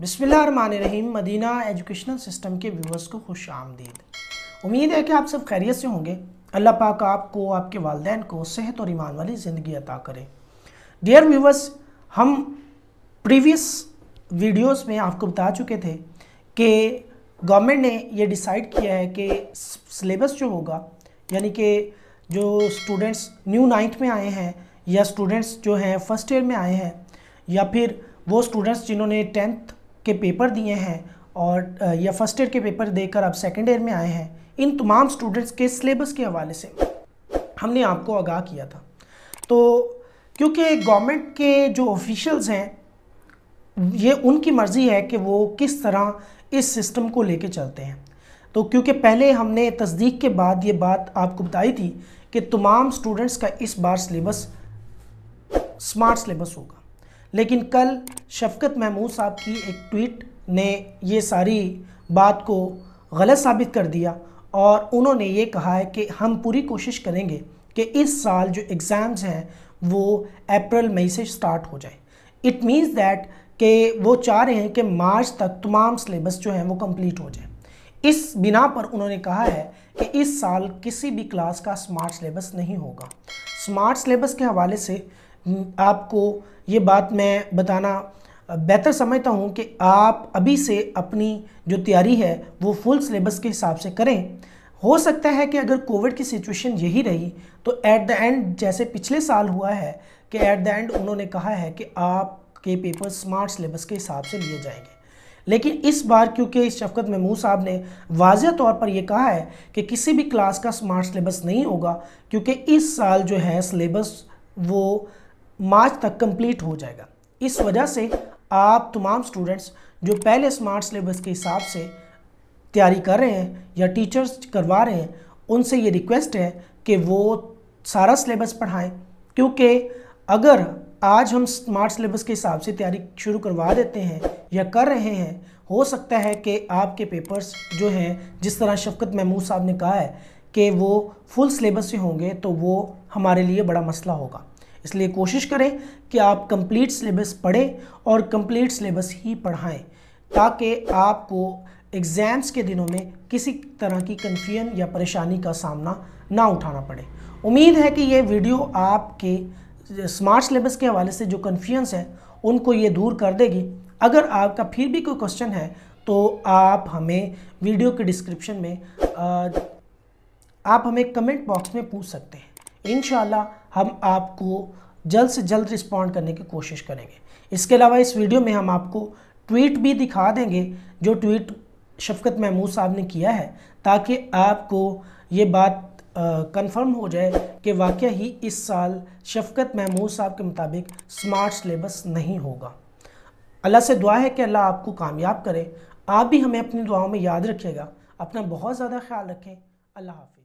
बिसमीम Madina educational system के viewers को खुश आमदीद उम्मीद है कि आप सब खैरियत से होंगे अल्लाह पाक आपको आपके वालदे को सेहत और ईमान वाली ज़िंदगी अता करें डियर व्यूवर्स हम प्रीवियस वीडियोस में आपको बता चुके थे कि गवर्नमेंट ने ये डिसाइड किया है कि सिलेबस जो होगा यानी कि जो स्टूडेंट्स न्यू नाइन्थ में आए हैं या स्टूडेंट्स जो हैं फर्स्ट ईयर में आए हैं या फिर वो स्टूडेंट्स जिन्होंने टेंथ के पेपर दिए हैं और या फर्स्ट ईयर के पेपर देकर आप सेकेंड ईयर में आए हैं इन तमाम स्टूडेंट्स के सिलेबस के हवाले से हमने आपको आगाह किया था तो क्योंकि गवर्नमेंट के जो ऑफिशल्स हैं ये उनकी मर्ज़ी है कि वो किस तरह इस सिस्टम को लेके चलते हैं तो क्योंकि पहले हमने तस्दीक के बाद ये बात आपको बताई थी कि तमाम स्टूडेंट्स का इस बार सिलेबस स्मार्ट सिलेबस होगा लेकिन कल शफकत महमूद साहब की एक ट्वीट ने ये सारी बात को गलत साबित कर दिया और उन्होंने ये कहा है कि हम पूरी कोशिश करेंगे कि इस साल जो एग्ज़ाम्स हैं वो अप्रैल मई से स्टार्ट हो जाए इट मीन्स दैट कि वो चाह रहे हैं कि मार्च तक तमाम सिलेबस जो हैं वो कंप्लीट हो जाए इस बिना पर उन्होंने कहा है कि इस साल किसी भी क्लास का स्मार्ट सिलेबस नहीं होगा स्मार्ट सिलेबस के हवाले से आपको ये बात मैं बताना बेहतर समझता हूँ कि आप अभी से अपनी जो तैयारी है वो फुल सिलेबस के हिसाब से करें हो सकता है कि अगर कोविड की सिचुएशन यही रही तो ऐट द एंड जैसे पिछले साल हुआ है कि ऐट द एंड उन्होंने कहा है कि आपके पेपर स्मार्ट सिलेबस के हिसाब से लिए जाएंगे लेकिन इस बार क्योंकि शफकत महमूद साहब ने वाज तौर पर यह कहा है कि किसी भी क्लास का स्मार्ट सिलेबस नहीं होगा क्योंकि इस साल जो है सिलेबस वो मार्च तक कंप्लीट हो जाएगा इस वजह से आप तमाम स्टूडेंट्स जो पहले स्मार्ट सिलेबस के हिसाब से तैयारी कर रहे हैं या टीचर्स करवा रहे हैं उनसे ये रिक्वेस्ट है कि वो सारा सिलेबस पढ़ाएं क्योंकि अगर आज हम स्मार्ट सिलेबस के हिसाब से तैयारी शुरू करवा देते हैं या कर रहे हैं हो सकता है कि आपके पेपर्स जो हैं जिस तरह शफकत महमूद साहब ने कहा है कि वो फुल सिलेबस से होंगे तो वो हमारे लिए बड़ा मसला होगा इसलिए कोशिश करें कि आप कंप्लीट सिलेबस पढ़ें और कंप्लीट सिलेबस ही पढ़ाएं ताकि आपको एग्ज़ाम्स के दिनों में किसी तरह की कन्फ्यूजन या परेशानी का सामना ना उठाना पड़े उम्मीद है कि ये वीडियो आपके स्मार्ट सिलेबस के हवाले से जो कन्फ्यूजन्स हैं उनको ये दूर कर देगी अगर आपका फिर भी कोई क्वेश्चन है तो आप हमें वीडियो के डिस्क्रिप्शन में आ, आप हमें कमेंट बॉक्स में पूछ सकते हैं इन हम आपको जल्द से जल्द रिस्पॉन्ड करने की कोशिश करेंगे इसके अलावा इस वीडियो में हम आपको ट्वीट भी दिखा देंगे जो ट्वीट शफकत महमूद साहब ने किया है ताकि आपको ये बात कंफर्म हो जाए कि वाक़ ही इस साल शफकत महमूद साहब के मुताबिक स्मार्ट सलेबस नहीं होगा अल्लाह से दुआ है कि अल्लाह आपको कामयाब करे आप भी हमें अपनी दुआओं में याद रखिएगा अपना बहुत ज़्यादा ख्याल रखें अल्लाह हाफि